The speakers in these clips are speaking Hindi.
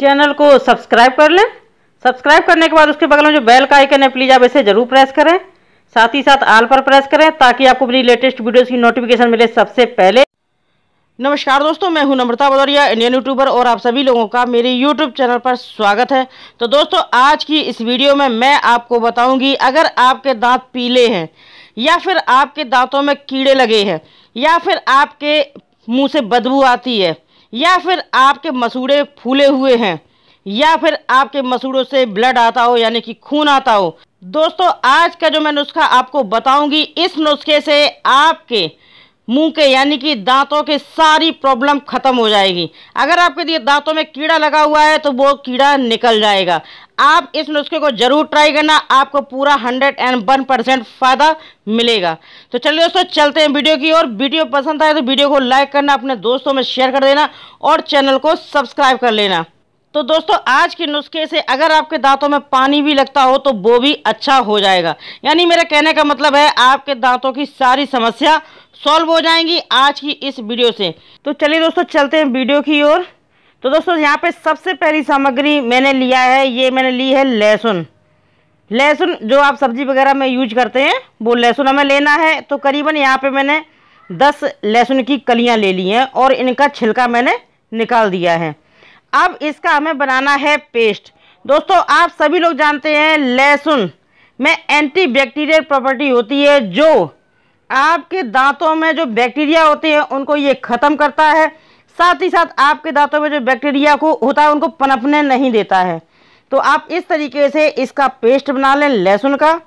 चैनल को सब्सक्राइब कर लें सब्सक्राइब करने के बाद उसके बगल में जो बेल का आइकन है प्लीज़ आप इसे ज़रूर प्रेस करें साथ ही साथ आल पर प्रेस करें ताकि आपको मेरी लेटेस्ट वीडियोज़ की नोटिफिकेशन मिले सबसे पहले नमस्कार दोस्तों मैं हूं नम्रता भदौरिया इंडियन यूट्यूबर और आप सभी लोगों का मेरे यूट्यूब चैनल पर स्वागत है तो दोस्तों आज की इस वीडियो में मैं आपको बताऊंगी अगर आपके दांत पीले हैं या फिर आपके दांतों में कीड़े लगे हैं या फिर आपके मुँह से बदबू आती है या फिर आपके मसूड़े फूले हुए हैं या फिर आपके मसूड़ों से ब्लड आता हो यानी कि खून आता हो दोस्तों आज का जो मैं नुस्खा आपको बताऊंगी इस नुस्खे से आपके मुंह के यानी कि दांतों के सारी प्रॉब्लम ख़त्म हो जाएगी अगर आपके लिए दांतों में कीड़ा लगा हुआ है तो वो कीड़ा निकल जाएगा आप इस नुस्खे को ज़रूर ट्राई करना आपको पूरा हंड्रेड एंड वन परसेंट फ़ायदा मिलेगा तो चलिए दोस्तों चलते हैं वीडियो की और वीडियो पसंद आए तो वीडियो को लाइक करना अपने दोस्तों में शेयर कर देना और चैनल को सब्सक्राइब कर लेना तो दोस्तों आज के नुस्खे से अगर आपके दांतों में पानी भी लगता हो तो वो भी अच्छा हो जाएगा यानी मेरा कहने का मतलब है आपके दांतों की सारी समस्या सॉल्व हो जाएंगी आज की इस वीडियो से तो चलिए दोस्तों चलते हैं वीडियो की ओर तो दोस्तों यहाँ पे सबसे पहली सामग्री मैंने लिया है ये मैंने ली है लहसुन लहसुन जो आप सब्जी वगैरह में यूज करते हैं वो लहसुन हमें लेना है तो करीबन यहाँ पे मैंने दस लहसुन की कलियाँ ले ली हैं और इनका छिलका मैंने निकाल दिया है अब इसका हमें बनाना है पेस्ट दोस्तों आप सभी लोग जानते हैं लहसुन में एंटी बैक्टीरियल प्रॉपर्टी होती है जो आपके दांतों में जो बैक्टीरिया होते हैं उनको ये ख़त्म करता है साथ ही साथ आपके दांतों में जो बैक्टीरिया को होता है उनको पनपने नहीं देता है तो आप इस तरीके से इसका पेस्ट बना लें लहसुन का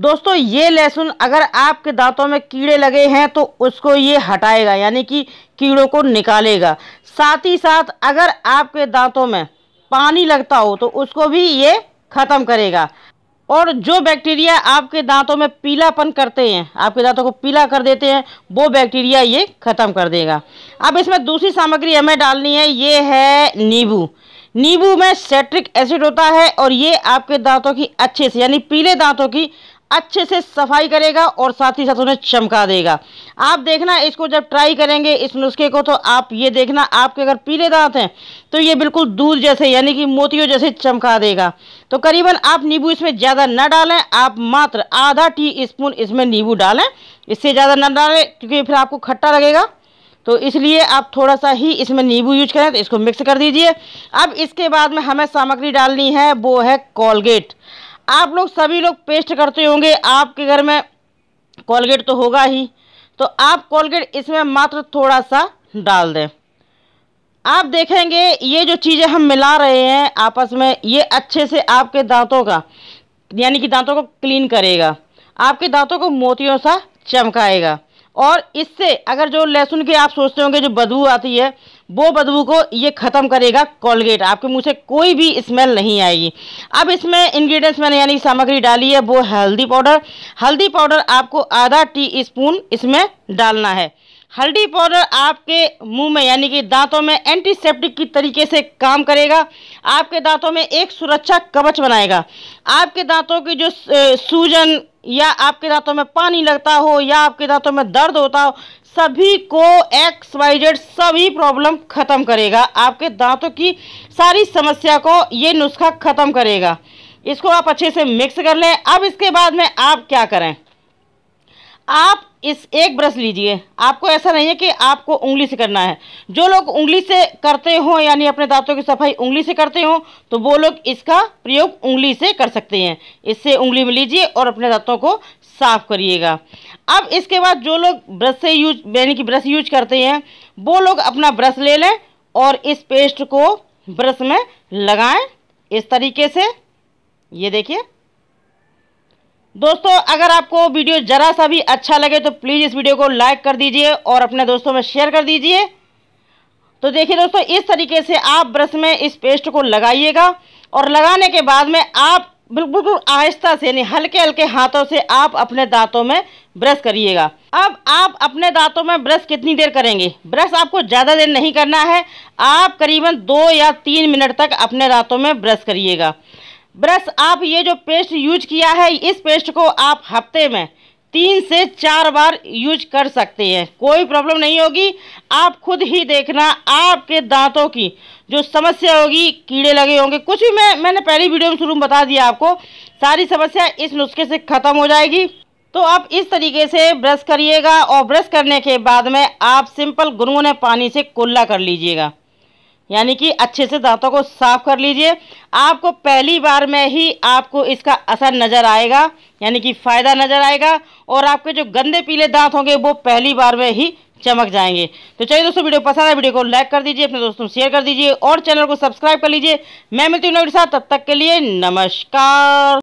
दोस्तों ये लहसुन अगर आपके दांतों में कीड़े लगे हैं तो उसको ये हटाएगा यानी कि कीड़ों को निकालेगा साथ ही साथ अगर आपके दांतों में पानी लगता हो तो उसको भी ये ख़त्म करेगा और जो बैक्टीरिया आपके दांतों में पीलापन करते हैं आपके दांतों को पीला कर देते हैं वो बैक्टीरिया ये ख़त्म कर देगा अब इसमें दूसरी सामग्री हमें डालनी है ये है नींबू नींबू में सेट्रिक एसिड होता है और ये आपके दांतों की अच्छे से यानी पीले दांतों की अच्छे से सफाई करेगा और साथ ही साथ उन्हें चमका देगा आप देखना इसको जब ट्राई करेंगे इस नुस्खे को तो आप ये देखना आपके अगर पीले दांत हैं तो ये बिल्कुल दूध जैसे यानी कि मोतियों जैसे चमका देगा तो करीबन आप नींबू इसमें ज़्यादा न डालें आप मात्र आधा टी स्पून इसमें नींबू डालें इससे ज़्यादा न डालें क्योंकि फिर आपको खट्टा लगेगा तो इसलिए आप थोड़ा सा ही इसमें नींबू यूज करें तो इसको मिक्स कर दीजिए अब इसके बाद में हमें सामग्री डालनी है वो है कोलगेट आप लोग सभी लोग पेस्ट करते होंगे आपके घर में कोलगेट तो होगा ही तो आप कोलगेट इसमें मात्र थोड़ा सा डाल दें आप देखेंगे ये जो चीज़ें हम मिला रहे हैं आपस में ये अच्छे से आपके दांतों का यानी कि दांतों को क्लीन करेगा आपके दांतों को मोतियों सा चमकाएगा और इससे अगर जो लहसुन की आप सोचते होंगे जो बदबू आती है वो बदबू को ये ख़त्म करेगा कोलगेट आपके मुँह से कोई भी स्मेल नहीं आएगी अब इसमें इंग्रेडिएंट्स मैंने यानी सामग्री डाली है वो हल्दी पाउडर हल्दी पाउडर आपको आधा टी स्पून इसमें डालना है हल्दी पाउडर आपके मुंह में यानी कि दांतों में एंटीसेप्टिक की तरीके से काम करेगा आपके दांतों में एक सुरक्षा कवच बनाएगा आपके दांतों की जो सूजन या आपके दांतों में पानी लगता हो या आपके दांतों में दर्द होता हो सभी को एक्स वाई जेड सभी प्रॉब्लम ख़त्म करेगा आपके दांतों की सारी समस्या को ये नुस्खा ख़त्म करेगा इसको आप अच्छे से मिक्स कर लें अब इसके बाद में आप क्या करें आप इस एक ब्रश लीजिए आपको ऐसा नहीं है कि आपको उंगली से करना है जो लोग उंगली से करते हो यानी अपने दांतों की सफाई उंगली से करते हो तो वो लोग इसका प्रयोग उंगली से कर सकते हैं इससे उंगली में लीजिए और अपने दांतों को साफ करिएगा अब इसके बाद जो लोग ब्रश से यूज यानी कि ब्रश यूज करते हैं वो लोग अपना ब्रश ले लें और इस पेस्ट को ब्रश में लगाएँ इस तरीके से ये देखिए दोस्तों अगर आपको वीडियो ज़रा सा भी अच्छा लगे तो प्लीज़ इस वीडियो को लाइक कर दीजिए और अपने दोस्तों में शेयर कर दीजिए तो देखिए दोस्तों इस तरीके से आप ब्रश में इस पेस्ट को लगाइएगा और लगाने के बाद में आप बिल्कुल आहिस्ता से यानी हल्के हल्के हाथों से आप अपने दांतों में ब्रश करिएगा अब आप अपने दांतों में ब्रश कितनी देर करेंगे ब्रश आपको ज़्यादा देर नहीं करना है आप करीबन दो या तीन मिनट तक अपने दांतों में ब्रश करिएगा ब्रश आप ये जो पेस्ट यूज किया है इस पेस्ट को आप हफ्ते में तीन से चार बार यूज कर सकते हैं कोई प्रॉब्लम नहीं होगी आप खुद ही देखना आपके दांतों की जो समस्या होगी कीड़े लगे होंगे कुछ भी मैं मैंने पहली वीडियो में शुरू में बता दिया आपको सारी समस्या इस नुस्खे से ख़त्म हो जाएगी तो आप इस तरीके से ब्रश करिएगा और ब्रश करने के बाद में आप सिंपल गुनगुने पानी से कुल्ला कर लीजिएगा यानी कि अच्छे से दांतों को साफ कर लीजिए आपको पहली बार में ही आपको इसका असर नज़र आएगा यानी कि फ़ायदा नज़र आएगा और आपके जो गंदे पीले दांत होंगे वो पहली बार में ही चमक जाएंगे तो चलिए दोस्तों वीडियो पसंद है वीडियो को लाइक कर दीजिए अपने दोस्तों शेयर कर दीजिए और चैनल को सब्सक्राइब कर लीजिए मैं मिलती हूँ नवीन साथ तब तक के लिए नमस्कार